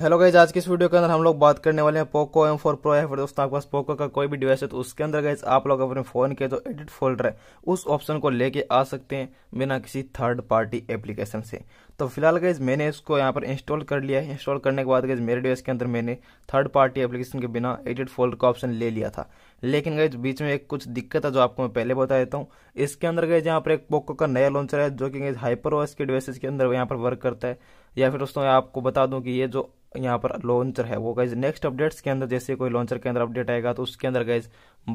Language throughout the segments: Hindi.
हेलो गाइज आज की इस वीडियो के अंदर हम लोग बात करने वाले हैं पोको एम फोर प्रो या फिर दोस्तों आपके पास पोको का कोई भी डिवाइस है तो उसके अंदर गाइज आप लोग अपने फोन के जो एडिट फोल्डर है उस ऑप्शन को लेके आ सकते हैं बिना किसी थर्ड पार्टी एप्लीकेशन से तो फिलहाल गाइज मैंने इसको यहाँ पर इंस्टॉल कर लिया है इंस्टॉल करने के बाद गाइज मेरे डिवाइस के अंदर मैंने थर्ड पार्टी एप्लीकेशन के बिना एडिट फोल्डर का ऑप्शन ले लिया था लेकिन गए बीच में एक कुछ दिक्कत है जो आपको मैं पहले बता देता हूँ इसके अंदर गए यहाँ पर एक पोको का नया लॉन्चर है जो कि गए हाइपर ओएस के डिवाइसेस के अंदर यहाँ पर वर्क करता है या फिर दोस्तों आपको बता दूं कि ये जो यहाँ पर लॉन्चर है वो गाइज नेक्स्ट अपडेट्स के अंदर जैसे कोई लॉन्चर के अंदर अपडेट आएगा तो उसके अंदर गाइज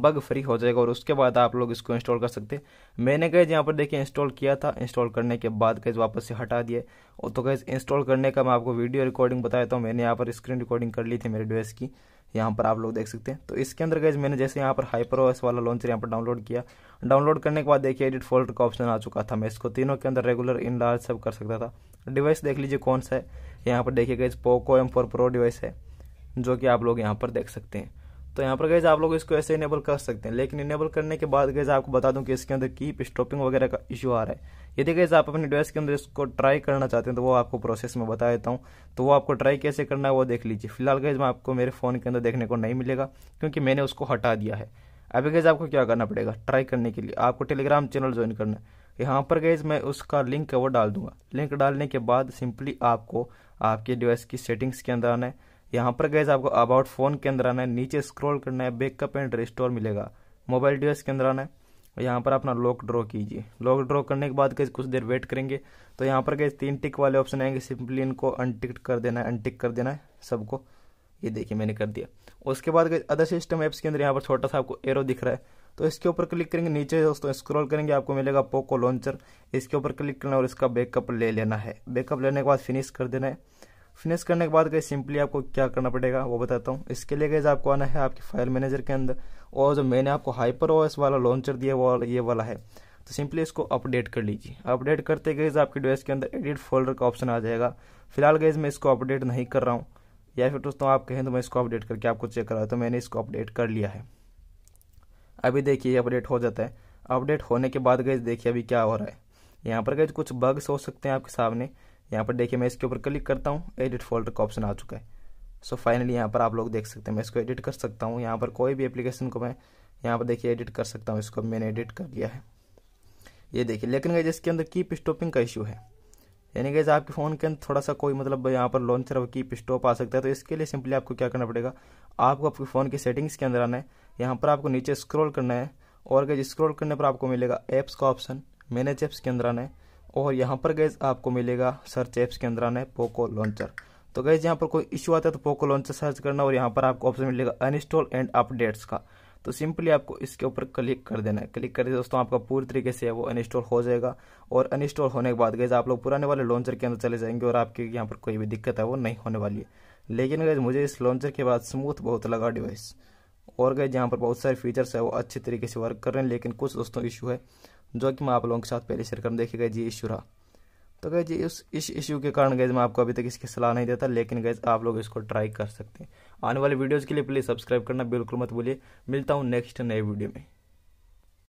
बग फ्री हो जाएगा और उसके बाद आप लोग इसको इंस्टॉल कर सकते मैंने गए यहाँ पर देखिए इंस्टॉल किया था इंस्टॉल करने के बाद गाइज वापस से हटा दिए और तो गाइज इंस्टॉल करने का मैं आपको वीडियो रिकॉर्डिंग बताया था मैंने यहाँ पर स्क्रीन रिकॉर्डिंग कर ली थी मेरे डिवाइस की यहाँ पर आप लोग देख सकते हैं तो इसके अंदर गए मैंने जैसे यहाँ पर हाइपर ओएस वाला लॉन्चर यहाँ पर डाउनलोड किया डाउनलोड करने के बाद देखिए एडिट फोल्डर का ऑप्शन आ चुका था मैं इसको तीनों के अंदर रेगुलर इन लार्ज सब कर सकता था डिवाइस देख लीजिए कौन सा है यहाँ पर देखिए गए Poco M four pro device है जो कि आप लोग यहाँ पर देख सकते हैं तो यहाँ पर गैज आप लोग इसको ऐसे इनेबल कर सकते हैं लेकिन इनेबल करने के बाद गैज आपको बता दूं कि इसके अंदर कीप स्टॉपिंग वगैरह का इशू आ रहा है यदि गैज आप अपने डिवाइस के अंदर इसको ट्राई करना चाहते हैं तो वो आपको प्रोसेस में बता देता हूँ तो वो आपको ट्राई कैसे करना है वो देख लीजिए फिलहाल गैज मैं आपको मेरे फ़ोन के अंदर देखने को नहीं मिलेगा क्योंकि मैंने उसको हटा दिया है अभी गैज आपको क्या करना पड़ेगा ट्राई करने के लिए आपको टेलीग्राम चैनल ज्वाइन करना है यहाँ पर गैज मैं उसका लिंक है वो डाल दूंगा लिंक डालने के बाद सिंपली आपको आपके डिवाइस की सेटिंग्स के अंदर आना है यहाँ पर गैस आपको अबाउट फोन के अंदर आना है नीचे स्क्रॉल करना है बैकअप एंड रिस्टोर मिलेगा मोबाइल डिवाइस के अंदर आना है यहाँ पर अपना लॉक ड्रॉ कीजिए लॉक ड्रॉ करने के बाद गैस कुछ देर वेट करेंगे तो यहाँ पर गए तीन टिक वाले ऑप्शन आएंगे सिंपली इनको अनटिक कर देना है अनटिक कर देना है सबको ये देखिए मैंने कर दिया उसके बाद गए अदर सिस्टम ऐप्स के अंदर यहाँ पर छोटा सा आपको एरो दिख रहा है तो इसके ऊपर क्लिक करेंगे नीचे दोस्तों स्क्रॉल करेंगे आपको मिलेगा पोको लॉन्चर इसके ऊपर क्लिक करना और इसका बैकअप ले लेना है बैकअप लेने के बाद फिनिश कर देना है फिनिश करने के बाद गए सिंपली आपको क्या करना पड़ेगा वो बताता हूँ इसके लिए गए आपको आना है आपके फाइल मैनेजर के अंदर और जो मैंने आपको हाइपर ओएस वाला लॉन्चर दिया वो ये वाला है तो सिंपली इसको अपडेट कर लीजिए अपडेट करते गए आपके डिवाइस के अंदर एडिट फोल्डर का ऑप्शन आ जाएगा फिलहाल गए मैं इसको अपडेट नहीं कर रहा हूँ या फिर दोस्तों आप कहें तो मैं इसको अपडेट करके आपको चेक करा तो मैंने इसको अपडेट कर लिया है अभी देखिए अपडेट हो जाता है अपडेट होने के बाद गए देखिए अभी क्या हो रहा है यहाँ पर गए कुछ बग्स हो सकते हैं आपके सामने यहाँ पर देखिए मैं इसके ऊपर क्लिक करता हूँ एडिट फोल्डर का ऑप्शन आ चुका है सो फाइनली यहाँ पर आप लोग देख सकते हैं मैं इसको एडिट कर सकता हूँ यहाँ पर कोई भी एप्लीकेशन को मैं यहाँ पर देखिए एडिट कर सकता हूँ इसको मैंने एडिट कर लिया है ये देखिए लेकिन गई इसके अंदर कीप स्टॉपिंग का इशू है यानी गैज आपके फ़ोन के अंदर थोड़ा सा कोई मतलब यहाँ पर लॉन्चर और कीप स्टॉप आ सकता है तो इसके लिए सिंपली आपको क्या करना पड़ेगा आपको आपके फ़ोन की सेटिंग्स के अंदर आना है यहाँ पर आपको नीचे स्क्रॉल करना है और गैज स्क्रॉल करने पर आपको मिलेगा ऐप्स का ऑप्शन मैनेज ऐप्स के अंदर आना है और यहाँ पर गए आपको मिलेगा सर्च ऐप्स के अंदर आना है पोको लॉन्चर तो गए यहाँ पर कोई इशू आता है तो पोको लॉन्चर सर्च करना और यहाँ पर आपको ऑप्शन मिलेगा अनइंस्टॉल एंड अपडेट्स का तो सिंपली आपको इसके ऊपर क्लिक कर देना है क्लिक कर दीजिए दोस्तों आपका पूरी तरीके से वो अनइंस्टॉल हो जाएगा और अनइंस्टॉल होने के बाद गए आप लोग पुराने वाले लॉन्चर के अंदर चले जाएंगे और आपकी यहाँ पर कोई भी दिक्कत है वो नहीं होने वाली है लेकिन गैज मुझे इस लॉन्चर के बाद स्मूथ बहुत लगा डिवाइस और गए यहाँ पर बहुत सारे फीचर्स है वो अच्छे तरीके से वर्क कर रहे हैं लेकिन कुछ दोस्तों इशू है जो कि मैं आप लोगों के साथ पहले शेयर कर गए जी इशू रहा तो गए जी इस इस इशू के कारण गए मैं आपको अभी तक इसकी सलाह नहीं देता लेकिन गए आप लोग इसको ट्राई कर सकते हैं आने वाले वीडियोज़ के लिए प्लीज़ सब्सक्राइब करना बिल्कुल मत भूलिए मिलता हूँ नेक्स्ट नए वीडियो में